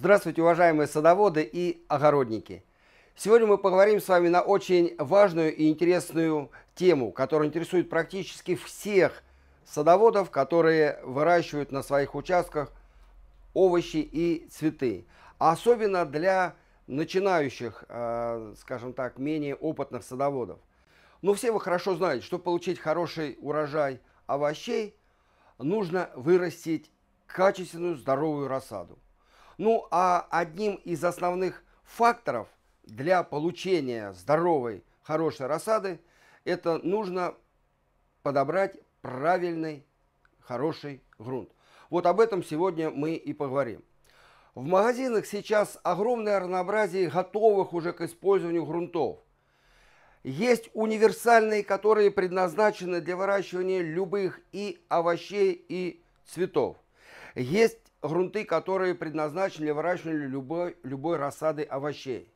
Здравствуйте, уважаемые садоводы и огородники! Сегодня мы поговорим с вами на очень важную и интересную тему, которая интересует практически всех садоводов, которые выращивают на своих участках овощи и цветы. Особенно для начинающих, э, скажем так, менее опытных садоводов. Но ну, все вы хорошо знаете, что получить хороший урожай овощей, нужно вырастить качественную здоровую рассаду. Ну а одним из основных факторов для получения здоровой, хорошей рассады это нужно подобрать правильный, хороший грунт. Вот об этом сегодня мы и поговорим. В магазинах сейчас огромное разнообразие готовых уже к использованию грунтов. Есть универсальные, которые предназначены для выращивания любых и овощей, и цветов. Есть грунты, которые предназначены для выращивания любой, любой рассады овощей.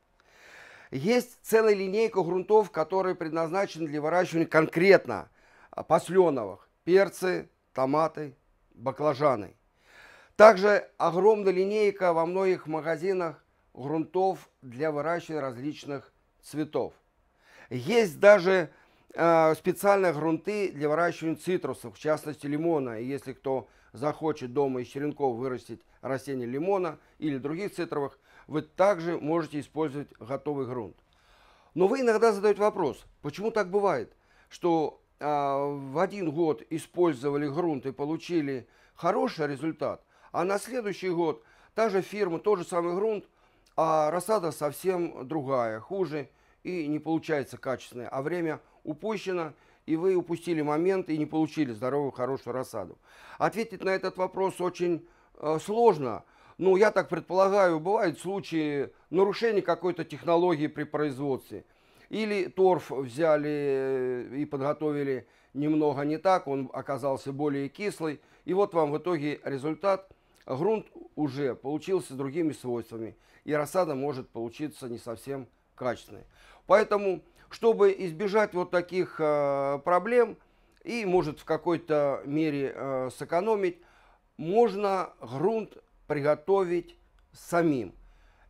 Есть целая линейка грунтов, которые предназначены для выращивания конкретно посленовых. Перцы, томаты, баклажаны. Также огромная линейка во многих магазинах грунтов для выращивания различных цветов. Есть даже э, специальные грунты для выращивания цитрусов, в частности лимона. И если кто захочет дома из черенков вырастить растение лимона или других цитровых, вы также можете использовать готовый грунт. Но вы иногда задаете вопрос, почему так бывает, что э, в один год использовали грунт и получили хороший результат, а на следующий год та же фирма, тот же самый грунт, а рассада совсем другая, хуже и не получается качественная, а время упущено – и вы упустили момент и не получили здоровую, хорошую рассаду. Ответить на этот вопрос очень э, сложно. Ну, я так предполагаю, бывают случаи нарушения какой-то технологии при производстве. Или торф взяли э, и подготовили немного не так, он оказался более кислый. И вот вам в итоге результат. Грунт уже получился другими свойствами, и рассада может получиться не совсем качественной. Поэтому чтобы избежать вот таких э, проблем и, может, в какой-то мере э, сэкономить, можно грунт приготовить самим.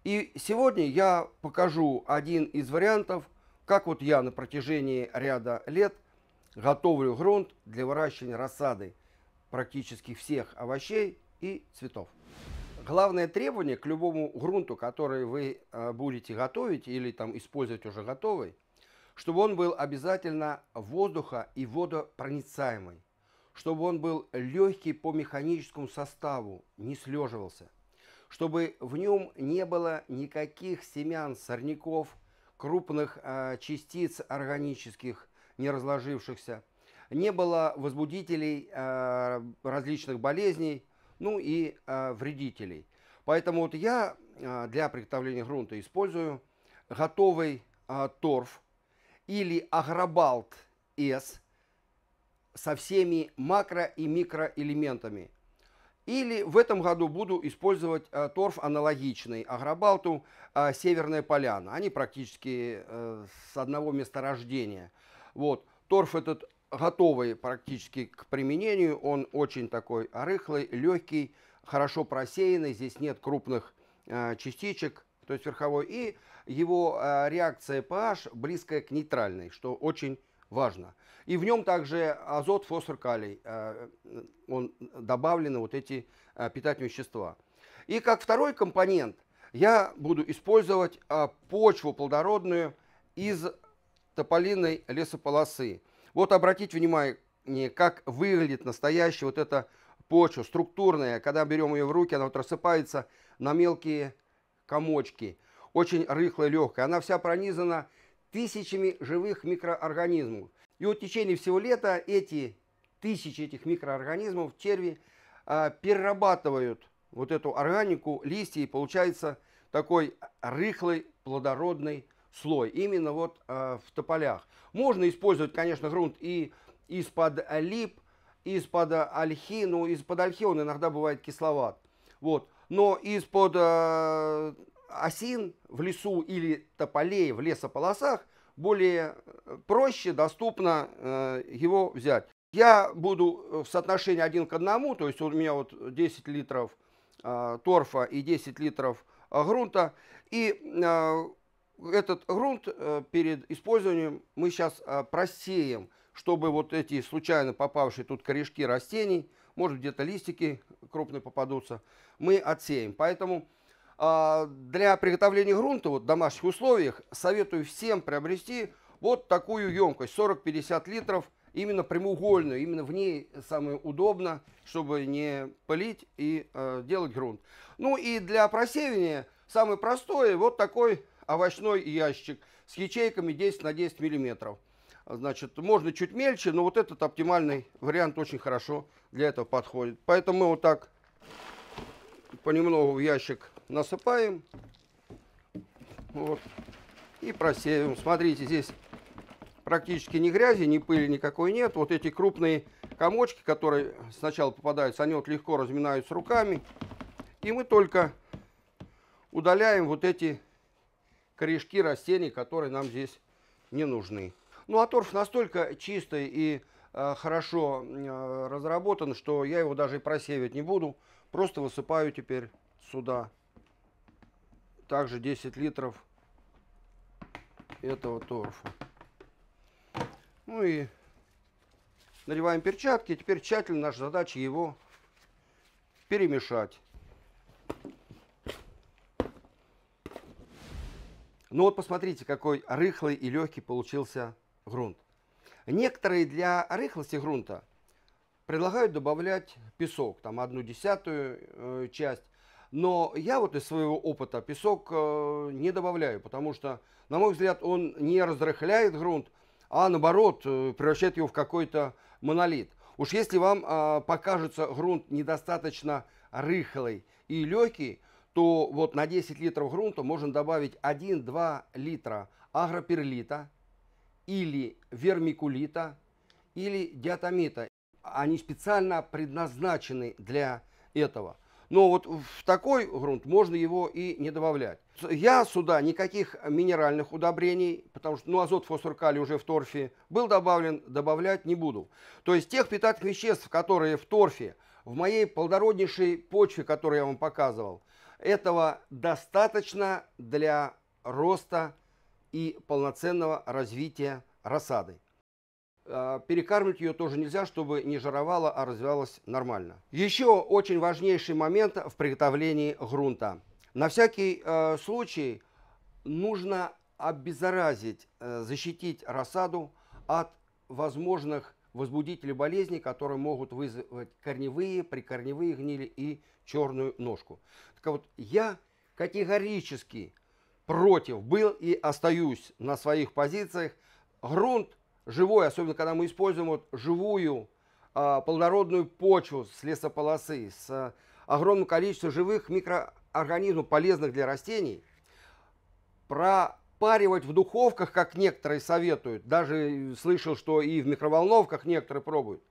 И сегодня я покажу один из вариантов, как вот я на протяжении ряда лет готовлю грунт для выращивания рассады практически всех овощей и цветов. Главное требование к любому грунту, который вы э, будете готовить или там использовать уже готовый, чтобы он был обязательно воздуха и водопроницаемый, чтобы он был легкий по механическому составу, не слеживался, чтобы в нем не было никаких семян сорняков, крупных э, частиц органических, не разложившихся, не было возбудителей э, различных болезней, ну и э, вредителей. Поэтому вот я э, для приготовления грунта использую готовый э, торф, или Агробалт S со всеми макро и микроэлементами. Или в этом году буду использовать э, торф аналогичный Агробалту э, Северная Поляна. Они практически э, с одного месторождения. Вот. Торф этот готовый практически к применению. Он очень такой рыхлый, легкий, хорошо просеянный. Здесь нет крупных э, частичек, то есть верховой. И его э, реакция PH близкая к нейтральной, что очень важно. И в нем также азот, фосфор, калий, э, э, он добавлены вот эти питательные вещества. И как второй компонент я буду использовать почву плодородную из тополиной лесополосы. Вот обратите внимание, как выглядит настоящая вот эта почва, структурная. Когда берем ее в руки, она вот рассыпается на мелкие комочки очень рыхлая, легкая. Она вся пронизана тысячами живых микроорганизмов. И вот в течение всего лета эти тысячи этих микроорганизмов черви э, перерабатывают вот эту органику, листья, и получается такой рыхлый плодородный слой, именно вот э, в тополях. Можно использовать, конечно, грунт и из-под лип, из-под ольхи, ну из-под ольхи он иногда бывает кисловат, вот. Но из-под а, осин в лесу или тополей в лесополосах более э, проще, доступно э, его взять. Я буду э, в соотношении один к одному, то есть у меня вот 10 литров торфа и 10 литров грунта. И этот грунт перед использованием мы сейчас просеем, чтобы вот эти случайно попавшие тут корешки растений, может где-то листики крупные попадутся, мы отсеем. Поэтому а для приготовления грунта вот, в домашних условиях советую всем приобрести вот такую емкость 40-50 литров, именно прямоугольную, именно в ней самое удобно, чтобы не пылить и э, делать грунт. Ну и для просеивания самое простое вот такой овощной ящик с ячейками 10 на 10 миллиметров. Значит, можно чуть мельче, но вот этот оптимальный вариант очень хорошо для этого подходит. Поэтому мы вот так понемногу в ящик насыпаем вот, и просеиваем. Смотрите, здесь практически ни грязи, ни пыли никакой нет. Вот эти крупные комочки, которые сначала попадаются, они вот легко разминаются руками. И мы только удаляем вот эти корешки растений, которые нам здесь не нужны. Ну а торф настолько чистый и э, хорошо э, разработан, что я его даже и просеивать не буду. Просто высыпаю теперь сюда также 10 литров этого торфа. Ну и надеваем перчатки. Теперь тщательно наша задача его перемешать. Ну вот посмотрите, какой рыхлый и легкий получился грунт. Некоторые для рыхлости грунта предлагают добавлять песок, там одну десятую э, часть. Но я вот из своего опыта песок э, не добавляю, потому что, на мой взгляд, он не разрыхляет грунт, а наоборот э, превращает его в какой-то монолит. Уж если вам а, покажется грунт недостаточно рыхлый и легкий, то вот на 10 литров грунта можно добавить 1-2 литра агроперлита или вермикулита или диатомита. Они специально предназначены для этого. Но вот в такой грунт можно его и не добавлять. Я сюда никаких минеральных удобрений, потому что ну, азот, фосфор, калий уже в торфе был добавлен, добавлять не буду. То есть тех питательных веществ, которые в торфе, в моей плодороднейшей почве, которую я вам показывал, этого достаточно для роста и полноценного развития рассады. А, перекармливать ее тоже нельзя, чтобы не жировала, а развивалась нормально. Еще очень важнейший момент в приготовлении грунта. На всякий э, случай нужно обеззаразить, э, защитить рассаду от возможных возбудителей болезней, которые могут вызвать корневые, прикорневые гнили и черную ножку. Так вот, я категорически против был и остаюсь на своих позициях. Грунт – живой, особенно когда мы используем вот живую э, плодородную почву с лесополосы, с э, огромным количеством живых микроорганизмов, полезных для растений, пропаривать в духовках, как некоторые советуют, даже слышал, что и в микроволновках некоторые пробуют,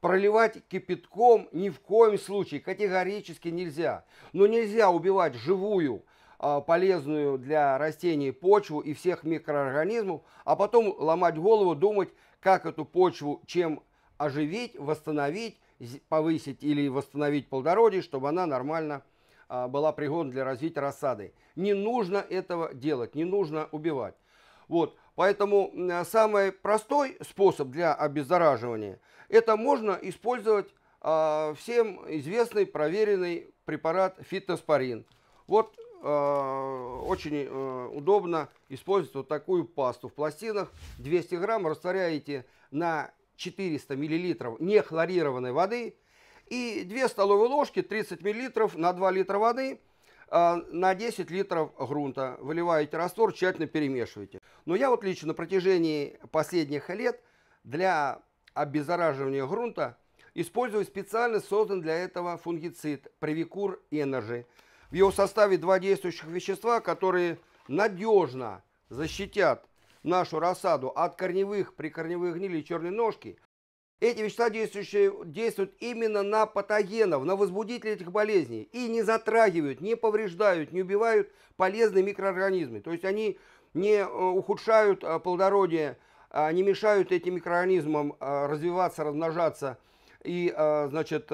проливать кипятком ни в коем случае, категорически нельзя. Но нельзя убивать живую а, полезную для растений почву и всех микроорганизмов, а потом ломать голову, думать, как эту почву чем оживить, восстановить, повысить или восстановить плодородие, чтобы она нормально а, была пригодна для развития рассады. Не нужно этого делать, не нужно убивать. Вот, поэтому самый простой способ для обеззараживания – это можно использовать а, всем известный проверенный препарат фитоспорин. Вот Э, очень э, удобно использовать вот такую пасту в пластинах. 200 грамм растворяете на 400 миллилитров нехлорированной воды и 2 столовые ложки 30 миллилитров на 2 литра воды э, на 10 литров грунта. Выливаете раствор, тщательно перемешиваете. Но я вот лично на протяжении последних лет для обеззараживания грунта использую специально создан для этого фунгицид Превикур Energy. В его составе два действующих вещества, которые надежно защитят нашу рассаду от корневых, прикорневых и черной ножки. Эти вещества действующие, действуют именно на патогенов, на возбудителей этих болезней. И не затрагивают, не повреждают, не убивают полезные микроорганизмы. То есть они не э, ухудшают э, плодородие, а не мешают этим микроорганизмам э, развиваться, размножаться и значит,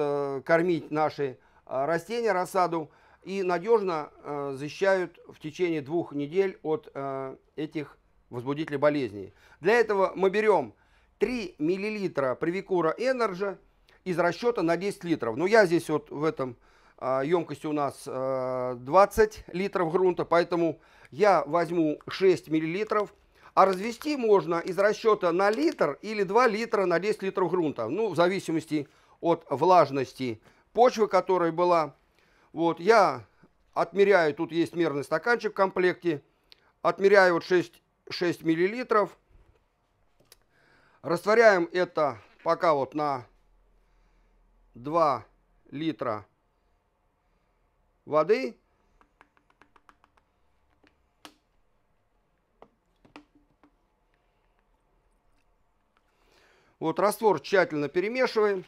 кормить наши растения, рассаду и надежно э, защищают в течение двух недель от э, этих возбудителей болезней. Для этого мы берем 3 мл привикура Energy из расчета на 10 литров. Но ну, я здесь вот в этом э, емкости у нас э, 20 литров грунта, поэтому я возьму 6 мл. А развести можно из расчета на литр или 2 литра на 10 литров грунта. Ну, в зависимости от влажности почвы, которая была вот, я отмеряю, тут есть мерный стаканчик в комплекте, отмеряю вот 6, 6 миллилитров, растворяем это пока вот на 2 литра воды. Вот раствор тщательно перемешиваем.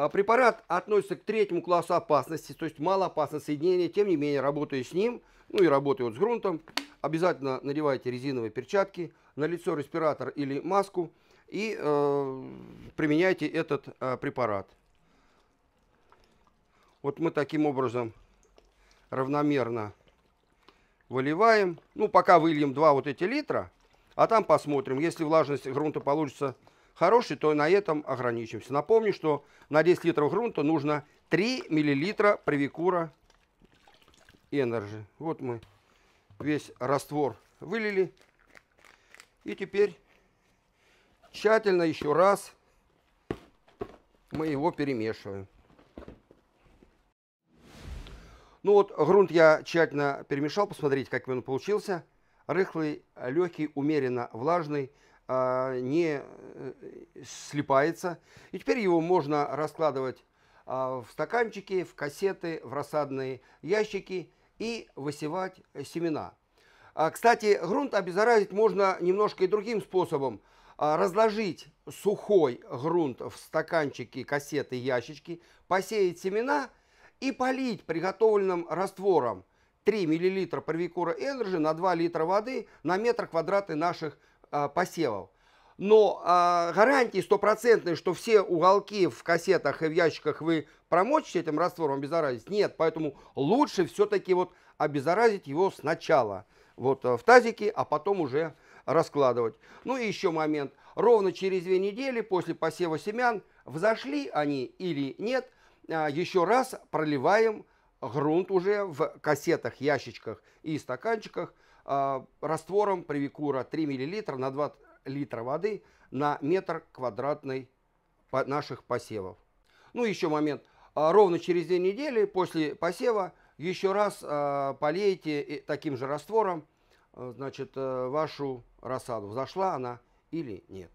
А, препарат относится к третьему классу опасности, то есть малоопасное соединение. Тем не менее, работая с ним, ну и работая вот с грунтом, обязательно надевайте резиновые перчатки, на лицо респиратор или маску и э, применяйте этот э, препарат. Вот мы таким образом равномерно выливаем. Ну, пока выльем 2 вот эти литра, а там посмотрим, если влажность грунта получится хороший, то на этом ограничимся. Напомню, что на 10 литров грунта нужно 3 мл привикура Energy. Вот мы весь раствор вылили. И теперь тщательно еще раз мы его перемешиваем. Ну вот, грунт я тщательно перемешал. Посмотрите, как он получился. Рыхлый, легкий, умеренно влажный. А, не э, слипается. И теперь его можно раскладывать а, в стаканчики, в кассеты, в рассадные ящики и высевать семена. А, кстати, грунт обеззаразить можно немножко и другим способом. Разложить сухой грунт в стаканчики, кассеты, ящички, посеять семена и полить приготовленным раствором 3 мл парвикура Энерджи на 2 литра воды на метр квадратный наших а, посевов. Но а, гарантии стопроцентной, что все уголки в кассетах и в ящиках вы промочите этим раствором обеззаразить, нет. Поэтому лучше все-таки вот обеззаразить его сначала. Вот э, в тазике, а потом уже раскладывать. Ну и еще момент. Ровно через две недели после посева семян, взошли они или нет, а, еще раз проливаем грунт уже в кассетах, ящичках и стаканчиках – а, раствором привикура 3 мл на 2 литра воды на метр квадратный наших посевов. Ну еще момент. А, ровно через две недели после посева еще раз а, полейте э, таким же раствором значит, э, вашу рассаду. Взошла она или нет.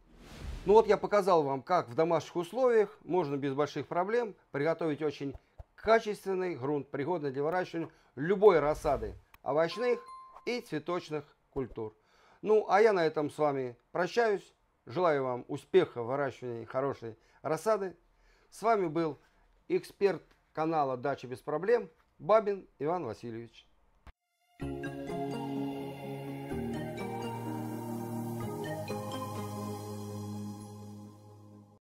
Ну вот я показал вам, как в домашних условиях можно без больших проблем приготовить очень качественный грунт, пригодный для выращивания любой рассады овощных, и цветочных культур. Ну, а я на этом с вами прощаюсь. Желаю вам успеха в выращивании хорошей рассады. С вами был эксперт канала «Дача без проблем» Бабин Иван Васильевич.